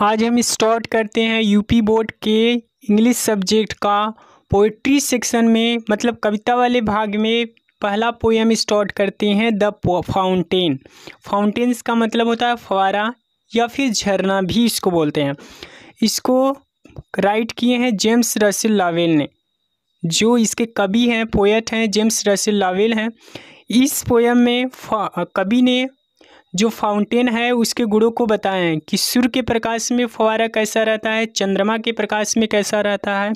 आज हम स्टार्ट करते हैं यूपी बोर्ड के इंग्लिश सब्जेक्ट का पोइट्री सेक्शन में मतलब कविता वाले भाग में पहला पोएम स्टार्ट करते हैं द फाउंटेन फाउंटेन्स का मतलब होता है फवारा या फिर झरना भी इसको बोलते हैं इसको राइट किए हैं जेम्स रसिल लावेल ने जो इसके कवि हैं पोएट हैं जेम्स रसिल लावेल हैं इस पोएम में कवि ने जो फाउंटेन है उसके गुणों को बताएं कि सूर्य के प्रकाश में फवारा कैसा रहता है चंद्रमा के प्रकाश में कैसा रहता है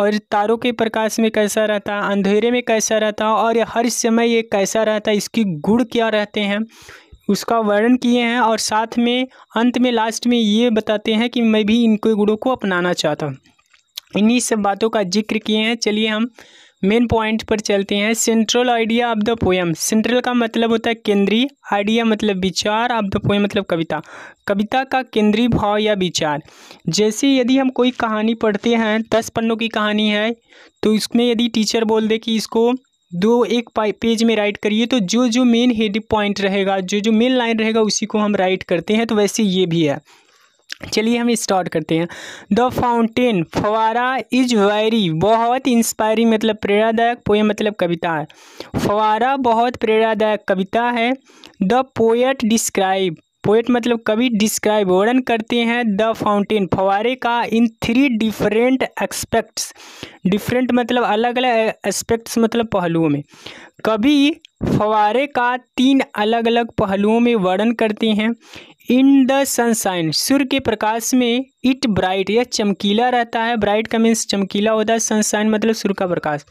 और तारों के प्रकाश में कैसा रहता है अंधेरे में कैसा रहता है और हर समय ये कैसा रहता है इसकी गुण क्या रहते हैं उसका वर्णन किए हैं और साथ में अंत में लास्ट में ये बताते हैं कि मैं भी इनके गुणों को अपनाना चाहता हूँ इन्हीं सब बातों का जिक्र किए हैं चलिए हम मेन पॉइंट पर चलते हैं central idea of the poem central का मतलब होता है केंद्रीय आइडिया मतलब विचार ऑफ द पोएम मतलब कविता कविता का केंद्रीय भाव या विचार जैसे यदि हम कोई कहानी पढ़ते हैं दस पन्नों की कहानी है तो इसमें यदि टीचर बोल दे कि इसको दो एक पेज में राइट करिए तो जो जो मेन हेड पॉइंट रहेगा जो जो मेन लाइन रहेगा उसी को हम राइट करते हैं तो वैसे ये भी है चलिए हम स्टार्ट करते हैं द फाउंटेन फवारा इज वेरी बहुत इंस्पायरिंग मतलब प्रेरणादायक पोएम मतलब कविता है फवारा बहुत प्रेरणादायक कविता है द पोएट डिस्क्राइब पोइट मतलब कवि डिस्क्राइब वर्णन करते हैं द फाउंटेन फवारे का in three different expects different मतलब अलग अलग एस्पेक्ट्स मतलब पहलुओं में कवि फवारे का तीन अलग अलग पहलुओं में वर्णन करते हैं इन द सनसाइन सूर्य के प्रकाश में इट ब्राइट यह चमकीला रहता है ब्राइट का मीन्स चमकीला होता है सनसाइन मतलब सूर्य का प्रकाश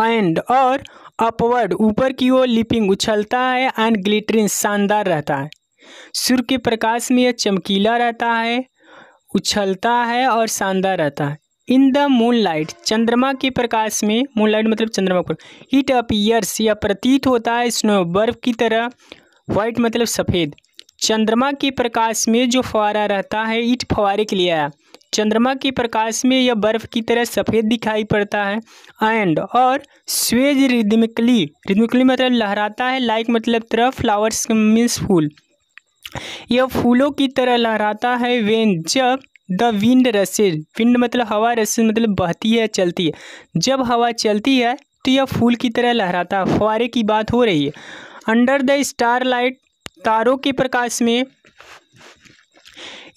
एंड और अपवर्ड ऊपर की ओर लिपिंग उछलता है एंड ग्लिटरिंग शानदार रहता है सूर्य के प्रकाश में यह चमकीला रहता है उछलता है और शानदार रहता है इन द मून लाइट चंद्रमा के प्रकाश में मून लाइट मतलब चंद्रमा पर इट अपीयर्स या प्रतीत होता है स्नो बर्फ की तरह व्हाइट मतलब सफ़ेद चंद्रमा के प्रकाश में जो फवारा रहता है ईट फवारे के लिए आया चंद्रमा के प्रकाश में यह बर्फ़ की तरह सफ़ेद दिखाई पड़ता है एंड और स्वेज रिदमिकली रिदमिकली मतलब लहराता है लाइक मतलब तरह फ्लावर्स मीन्स फूल यह फूलों की तरह लहराता है वेन जब द विंड रसेज विंड मतलब हवा रसेज मतलब बहती है चलती है जब हवा चलती है तो यह फूल की तरह लहराता है फुहारे की बात हो रही है अंडर द स्टार लाइट तारों के प्रकाश में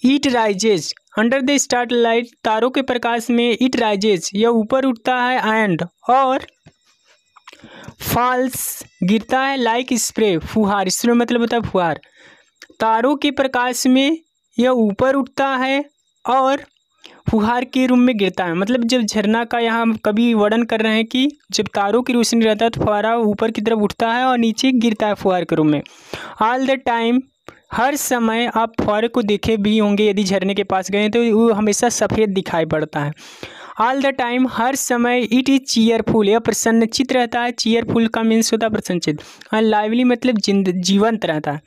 it rises under the starlight तारों के प्रकाश में इट राइजेज यह ऊपर उठता है एंड और फॉल्स गिरता है लाइक स्प्रे फुहार स्प्रे मतलब होता है फुहार तारों के प्रकाश में यह ऊपर उठता है और फुहार के रूप में गिरता है मतलब जब झरना का यहाँ कभी वर्णन कर रहे हैं कि जब तारों की रोशनी रहता है तो फुहारा ऊपर की तरफ उठता है और नीचे गिरता है फुहार के रूप में ऑल द टाइम हर समय आप फुहारे को देखे भी होंगे यदि झरने के पास गए तो वो हमेशा सफ़ेद दिखाई पड़ता है ऑल द टाइम हर समय इट इज़ चीयरफुल यह प्रसन्नचित रहता है चीयरफुल का मीन्स होता है प्रसन्नचित और हाँ, लाइवली मतलब जिंद जीवंत रहता है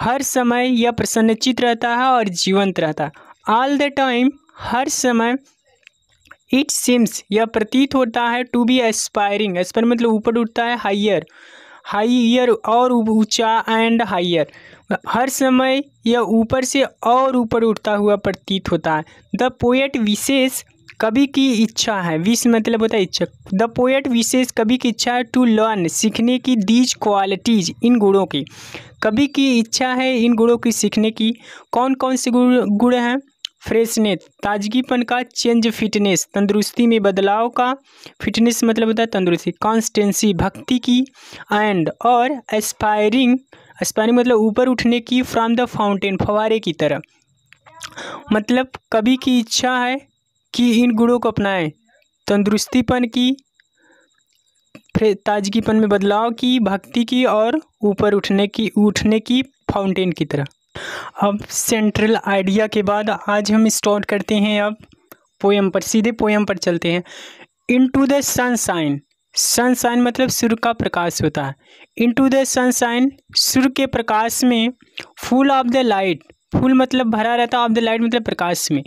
हर समय यह प्रसन्नचित रहता है और जीवंत रहता है ऑल द टाइम हर समय इट सिम्स यह प्रतीत होता है टू बी एस्पायरिंग एस्पायर मतलब ऊपर उठता है हाइयर हाइयर और ऊंचा एंड हाइयर हर समय यह ऊपर से और ऊपर उठता हुआ प्रतीत होता है द पोएट विशेष कभी की इच्छा है विश मतलब होता है इच्छा द पोएट विशेष कभी की इच्छा है टू लर्न सीखने की दीज क्वालिटीज इन गुणों की कभी की इच्छा है इन गुणों की सीखने की कौन कौन से गुण गुण हैं फ्रेशनेस ताजगीपन का चेंज फिटनेस तंदुरुस्ती में बदलाव का फिटनेस मतलब होता है तंदुरुस्ती कॉन्स्टेंसी भक्ति की एंड और एस्पायरिंग एस्पायरिंग मतलब ऊपर उठने की फ्रॉम द फाउंटेन फवारे की तरह मतलब कभी की इच्छा है कि इन गुणों को अपनाएं तंदुरुस्तीपन की ताजगीपन में बदलाव की भक्ति की और ऊपर उठने की उठने की फाउंटेन की तरह अब सेंट्रल आइडिया के बाद आज हम स्टार्ट करते हैं अब पोएम पर सीधे पोएम पर चलते हैं into the sunshine sunshine मतलब सूर्य का प्रकाश होता है इन टू द सनसाइन सूर्य के प्रकाश में full of the light full मतलब भरा रहता है ऑफ द लाइट मतलब प्रकाश में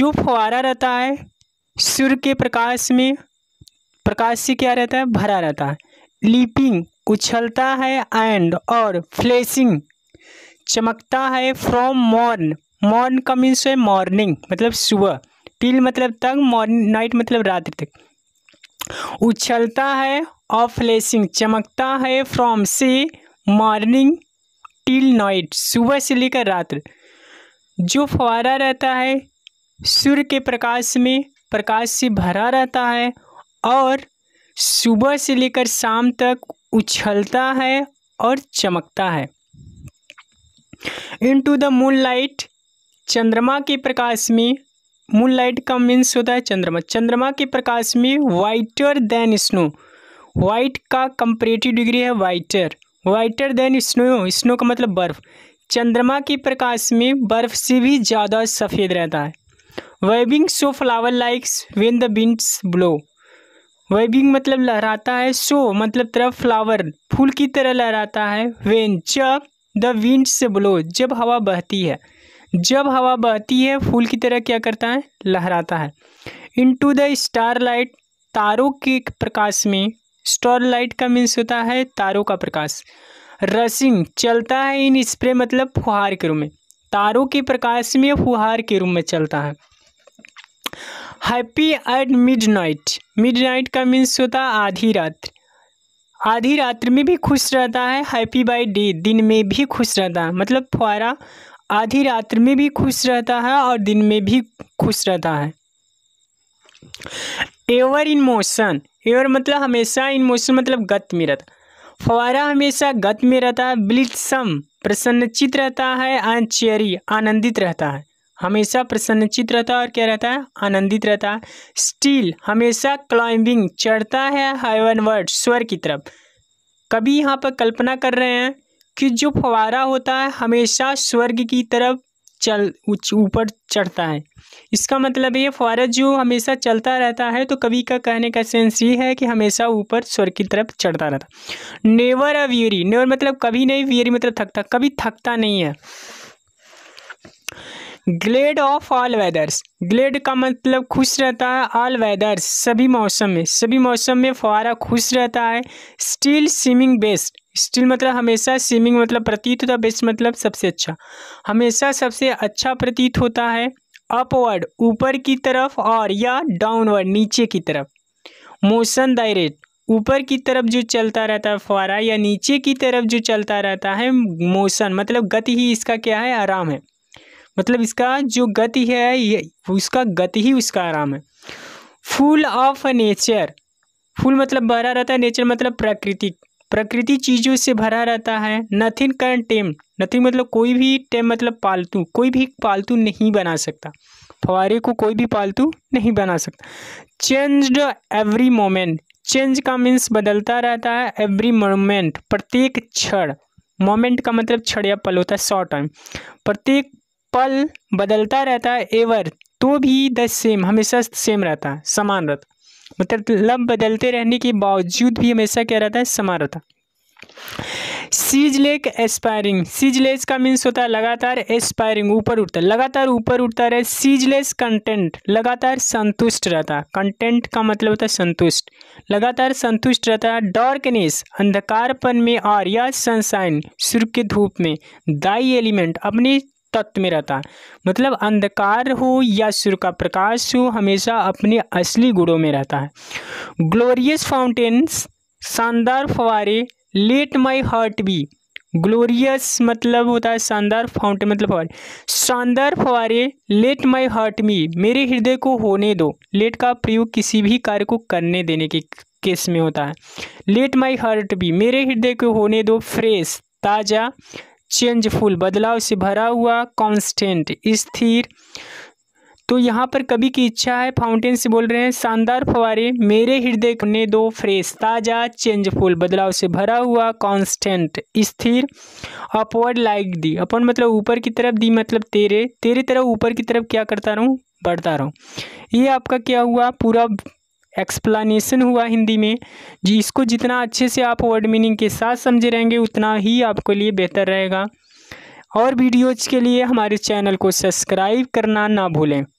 जो फुहारा रहता है सूर्य के प्रकाश में प्रकाश से क्या रहता है भरा रहता है लीपिंग उछलता है एंड और फ्लैशिंग चमकता है फ्रॉम मॉर्न मॉर्न का मीन्स है मॉर्निंग मतलब सुबह टिल मतलब तक मॉर्निंग नाइट मतलब रात्रि तक उछलता है और फ्लैशिंग चमकता है फ्रॉम से मॉर्निंग टिल नाइट सुबह से लेकर रात्र जो फवारा रहता है सूर्य के प्रकाश में प्रकाश से भरा रहता है और सुबह से लेकर शाम तक उछलता है और चमकता है into the moonlight चंद्रमा के प्रकाश में मून लाइट का मीन्स होता है चंद्रमा चंद्रमा के प्रकाश में वाइटर देन स्नो वाइट का कंपरेटिव डिग्री है whiter whiter than snow snow का मतलब बर्फ़ चंद्रमा के प्रकाश में बर्फ़ से भी ज़्यादा सफ़ेद रहता है waving so flower likes when the winds blow waving मतलब लहराता है सो मतलब तरफ फ्लावर फूल की तरह लहराता है वेन जब द विंड से ब्लो जब हवा बहती है जब हवा बहती है फूल की तरह क्या करता है लहराता है into the starlight तारों के प्रकाश में स्टॉल लाइट का मीन्स होता है तारों का प्रकाश रसिंग चलता है इन स्प्रे मतलब फुहार के रूप में तारों के प्रकाश में फुहार के रूप में चलता है हैप्पी एट मिडनाइट मिडनाइट का मीन्स होता है आधी रात्र आधी रात्र में भी खुश रहता है हैप्पी बाय डे दिन में भी खुश रहता है मतलब फुहारा आधी रात्र में भी खुश रहता है और दिन में भी खुश रहता है एवर इन मोशन हेवर मतलब हमेशा इन मोशन मतलब गत में रहता फवारा हमेशा गत में रहता है ब्लिटसम प्रसन्नचित रहता है चेरी आनंदित रहता है हमेशा प्रसन्नचित रहता है और क्या रहता है आनंदित रहता है स्टील हमेशा क्लाइंबिंग चढ़ता है हाइवन वर्ड स्वर की तरफ कभी यहाँ पर कल्पना कर रहे हैं कि जो फवारा होता है हमेशा स्वर्ग की तरफ चल ऊपर चढ़ता है इसका मतलब ये फ़ौरज जो हमेशा चलता रहता है तो कवि का कहने का सेंस ये है कि हमेशा ऊपर स्वर की तरफ चढ़ता रहता नेवर अ व्यूरी नेवर मतलब कभी नहीं व्यूरी मतलब थकता कभी थकता नहीं है glad of all weathers glad का मतलब खुश रहता है ऑल वेदर्स सभी मौसम में सभी मौसम में फुहारा खुश रहता है स्टील सिमिंग बेस्ट स्टिल मतलब हमेशा सीमिंग मतलब प्रतीत होता बेस्ट मतलब सबसे अच्छा हमेशा सबसे अच्छा प्रतीत होता है अपवर्ड ऊपर की तरफ और या डाउनवर्ड नीचे की तरफ मोशन डायरेक्ट ऊपर की तरफ जो चलता रहता है फुहारा या नीचे की तरफ जो चलता रहता है मोशन मतलब गति ही इसका क्या है आराम है मतलब इसका जो गति है ये उसका गति ही उसका आराम है फुल ऑफ नेचर फुल मतलब भरा रहता है नेचर मतलब प्राकृतिक प्रकृति चीज़ों से भरा रहता है नथिंग कैन टेम नथिंग मतलब कोई भी टेम मतलब पालतू कोई भी पालतू नहीं बना सकता फवारे को कोई भी पालतू नहीं बना सकता चेंज्ड एवरी मोमेंट चेंज का मीन्स बदलता रहता है एवरी मोमेंट प्रत्येक क्षण मोमेंट का मतलब क्षण या पल होता है शॉर्ट टाइम प्रत्येक पल बदलता रहता है एवर तो भी द सेम हमेशा सेम रहता है समान रहता मतलब बदलते रहने के बावजूद भी हमेशा क्या रहता है समा रहता सीजलेक एस्पायरिंग सीजलेस का मीन्स होता है लगातार एस्पायरिंग ऊपर उठता है लगातार ऊपर उठता रहे सीजलेस कंटेंट लगातार संतुष्ट रहता है कंटेंट का मतलब होता है संतुष्ट लगातार संतुष्ट रहता है डार्कनेस अंधकारपन में और या सनसाइन सूर्य के धूप में दाई एलिमेंट अपनी तत्व में रहता है मतलब अंधकार हो या सूर्य का प्रकाश हो हमेशा अपने असली गुणों में रहता है ग्लोरियस फाउंटेन्स शानदार फवारे let my heart be glorious मतलब होता है शानदार फाउंटेन मतलब फवारे शानदार फवारे लेट माई हार्ट मी मेरे हृदय को होने दो लेट का प्रयोग किसी भी कार्य को करने देने के केस में होता है लेट माई हार्ट बी मेरे हृदय को होने दो फ्रेश ताज़ा चेंजफुल बदलाव से भरा हुआ कांस्टेंट स्थिर तो यहाँ पर कभी की इच्छा है फाउंटेन से बोल रहे हैं शानदार फवारे मेरे हृदय ने दो फ्रेश ताज़ा चेंजफुल बदलाव से भरा हुआ कांस्टेंट स्थिर अपवर्ड लाइक दी अपन मतलब ऊपर की तरफ दी मतलब तेरे तेरे तरफ ऊपर की तरफ क्या करता रहूँ बढ़ता रहूँ ये आपका क्या हुआ पूरा एक्सप्लानीसन हुआ हिंदी में जी इसको जितना अच्छे से आप वर्ड मीनिंग के साथ समझे रहेंगे उतना ही आपके लिए बेहतर रहेगा और वीडियोज़ के लिए हमारे चैनल को सब्सक्राइब करना ना भूलें